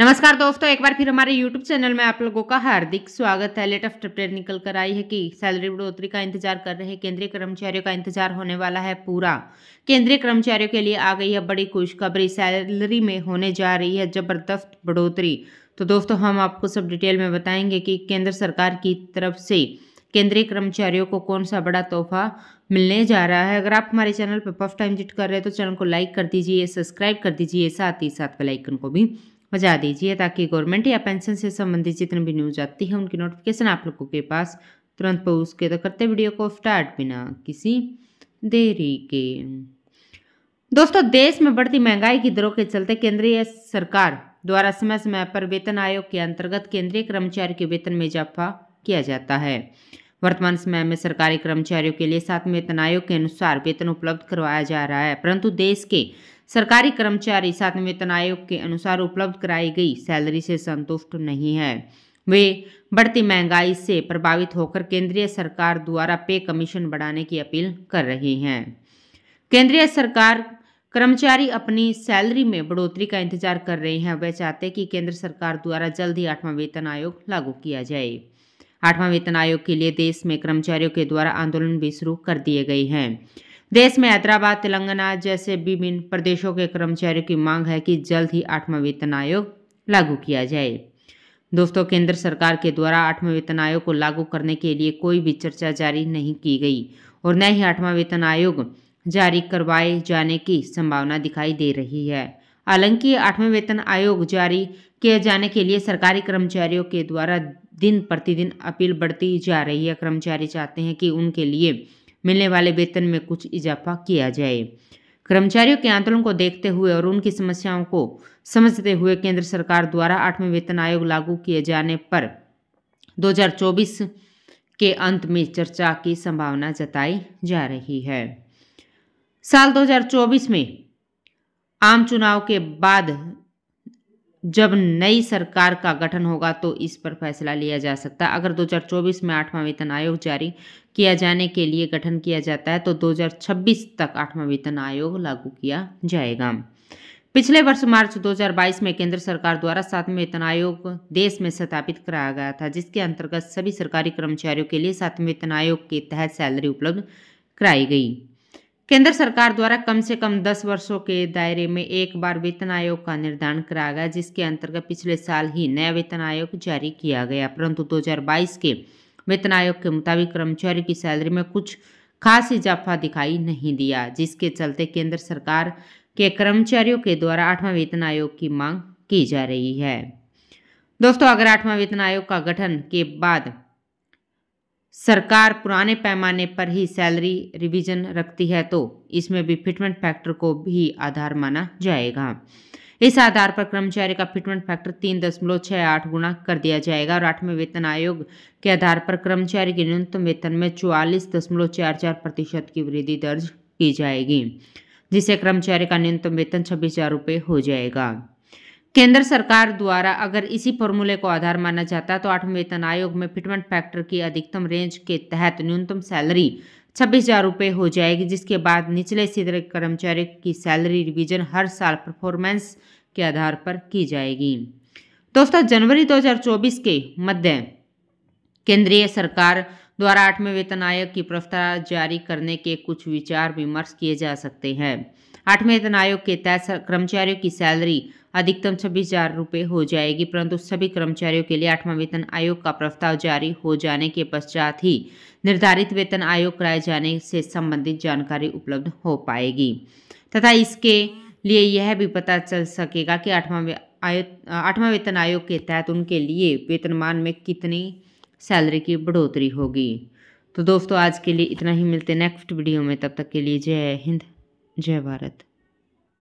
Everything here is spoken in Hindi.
नमस्कार दोस्तों एक बार फिर हमारे YouTube चैनल में आप लोगों का हार्दिक स्वागत है लेटेस्ट अपडेट निकल कर आई है कि सैलरी बढ़ोतरी का इंतजार कर रहे केंद्रीय कर्मचारियों का इंतजार होने वाला है पूरा केंद्रीय कर्मचारियों के लिए आ गई है बड़ी खुशखबरी सैलरी में होने जा रही है जबरदस्त बढ़ोतरी तो दोस्तों हम आपको सब डिटेल में बताएंगे कि केंद्र सरकार की तरफ से केंद्रीय कर्मचारियों को कौन सा बड़ा तोहफा मिलने जा रहा है अगर आप हमारे चैनल पर फर्स्ट टाइम विजिट कर रहे हैं तो चैनल को लाइक कर दीजिए सब्सक्राइब कर दीजिए साथ ही साथ बेलाइकन को भी बजा दीजिए ताकि गवर्नमेंट या पेंशन से संबंधित जितनी भी न्यूज आती है उनकी नोटिफिकेशन आप लोगों के पास तुरंत पहुँच के तो करते वीडियो को स्टार्ट बिना किसी देरी के दोस्तों देश में बढ़ती महंगाई की दरों के चलते केंद्रीय सरकार द्वारा समय समय पर वेतन आयोग के अंतर्गत केंद्रीय कर्मचारी के वेतन में इजाफा किया जाता है वर्तमान समय में सरकारी कर्मचारियों के लिए सातवें वेतन आयोग के अनुसार वेतन उपलब्ध करवाया जा रहा है परंतु देश के सरकारी कर्मचारी सातवें वेतन आयोग के अनुसार उपलब्ध कराई गई सैलरी से संतुष्ट नहीं है वे बढ़ती महंगाई से प्रभावित होकर केंद्रीय सरकार द्वारा पे कमीशन बढ़ाने की अपील कर रहे हैं केंद्रीय सरकार कर्मचारी अपनी सैलरी में बढ़ोतरी का इंतजार कर रहे हैं वह चाहते कि केंद्र सरकार द्वारा जल्द ही आठवां वेतन आयोग लागू किया जाए आठवां वेतन आयोग के लिए देश में कर्मचारियों के द्वारा आंदोलन भी शुरू कर दिए गए हैं देश में हैदराबाद तेलंगाना जैसे विभिन्न प्रदेशों के कर्मचारियों की मांग है कि जल्द ही आठवां वेतन आयोग लागू किया जाए दोस्तों केंद्र सरकार के द्वारा आठवां वेतन आयोग को लागू करने के लिए कोई भी चर्चा जारी नहीं की गई और न ही आठवां वेतन आयोग जारी करवाए जाने की संभावना दिखाई दे रही है हालांकि आठवें वेतन आयोग जारी किए जाने के लिए सरकारी कर्मचारियों के द्वारा दिन प्रतिदिन अपील बढ़ती जा रही है कर्मचारी चाहते हैं कि उनके लिए मिलने वाले वेतन में कुछ इजाफा किया जाए कर्मचारियों के आंदोलन को देखते हुए और उनकी समस्याओं को समझते हुए केंद्र सरकार द्वारा आठवें वेतन आयोग लागू किए जाने पर 2024 के अंत में चर्चा की संभावना जताई जा रही है साल 2024 में आम चुनाव के बाद जब नई सरकार का गठन होगा तो इस पर फैसला लिया जा सकता है अगर 2024 में आठवां वेतन आयोग जारी किया जाने के लिए गठन किया जाता है तो 2026 तक आठवां वेतन आयोग लागू किया जाएगा पिछले वर्ष मार्च 2022 में केंद्र सरकार द्वारा सातवें वेतन आयोग देश में स्थापित कराया गया था जिसके अंतर्गत सभी सरकारी कर्मचारियों के लिए सातवें वेतन आयोग के तहत सैलरी उपलब्ध कराई गई केंद्र सरकार द्वारा कम से कम 10 वर्षों के दायरे में एक बार वेतन आयोग का निर्धारण कराया गया जिसके अंतर्गत पिछले साल ही नया वेतन आयोग जारी किया गया परंतु 2022 के वेतन आयोग के मुताबिक कर्मचारी की सैलरी में कुछ खास इजाफा दिखाई नहीं दिया जिसके चलते केंद्र सरकार के कर्मचारियों के द्वारा आठवां वेतन आयोग की मांग की जा रही है दोस्तों अगर आठवां वेतन आयोग का गठन के बाद सरकार पुराने पैमाने पर ही सैलरी रिवीजन रखती है तो इसमें भी फिटमेंट फैक्टर को भी आधार माना जाएगा इस आधार पर कर्मचारी का फिटमेंट फैक्टर तीन दशमलव छः आठ गुना कर दिया जाएगा और आठवें वेतन आयोग के आधार पर कर्मचारी के न्यूनतम वेतन में चौवालीस दशमलव चार चार प्रतिशत की वृद्धि दर्ज की जाएगी जिससे कर्मचारी का न्यूनतम वेतन छब्बीस हज़ार रुपये हो जाएगा केंद्र सरकार द्वारा अगर इसी फॉर्मूले को आधार माना जाता है तो आठवें वेतन आयोग में फिटमेंट फैक्टर की अधिकतम रेंज के तहत न्यूनतम सैलरी छब्बीस हज़ार रुपये हो जाएगी जिसके बाद निचले सीधे कर्मचारी की सैलरी रिवीजन हर साल परफॉर्मेंस के आधार पर की जाएगी दोस्तों जनवरी 2024 के मध्य केंद्रीय सरकार द्वारा आठवें वेतन आयोग की प्रस्ताव जारी करने के कुछ विचार विमर्श किए जा सकते हैं आठवें वेतन आयोग के तहत कर्मचारियों की सैलरी अधिकतम छब्बीस हजार रुपये हो जाएगी परंतु सभी कर्मचारियों के लिए आठवां वेतन आयोग का प्रस्ताव जारी हो जाने के पश्चात ही निर्धारित वेतन आयोग कराए जाने से संबंधित जानकारी उपलब्ध हो पाएगी तथा इसके लिए यह भी पता चल सकेगा कि आठवां आठवां वेतन आयोग के तहत उनके लिए वेतनमान में कितनी सैलरी की बढ़ोतरी होगी तो दोस्तों आज के लिए इतना ही मिलते नेक्स्ट वीडियो में तब तक के लिए जय हिंद जय भारत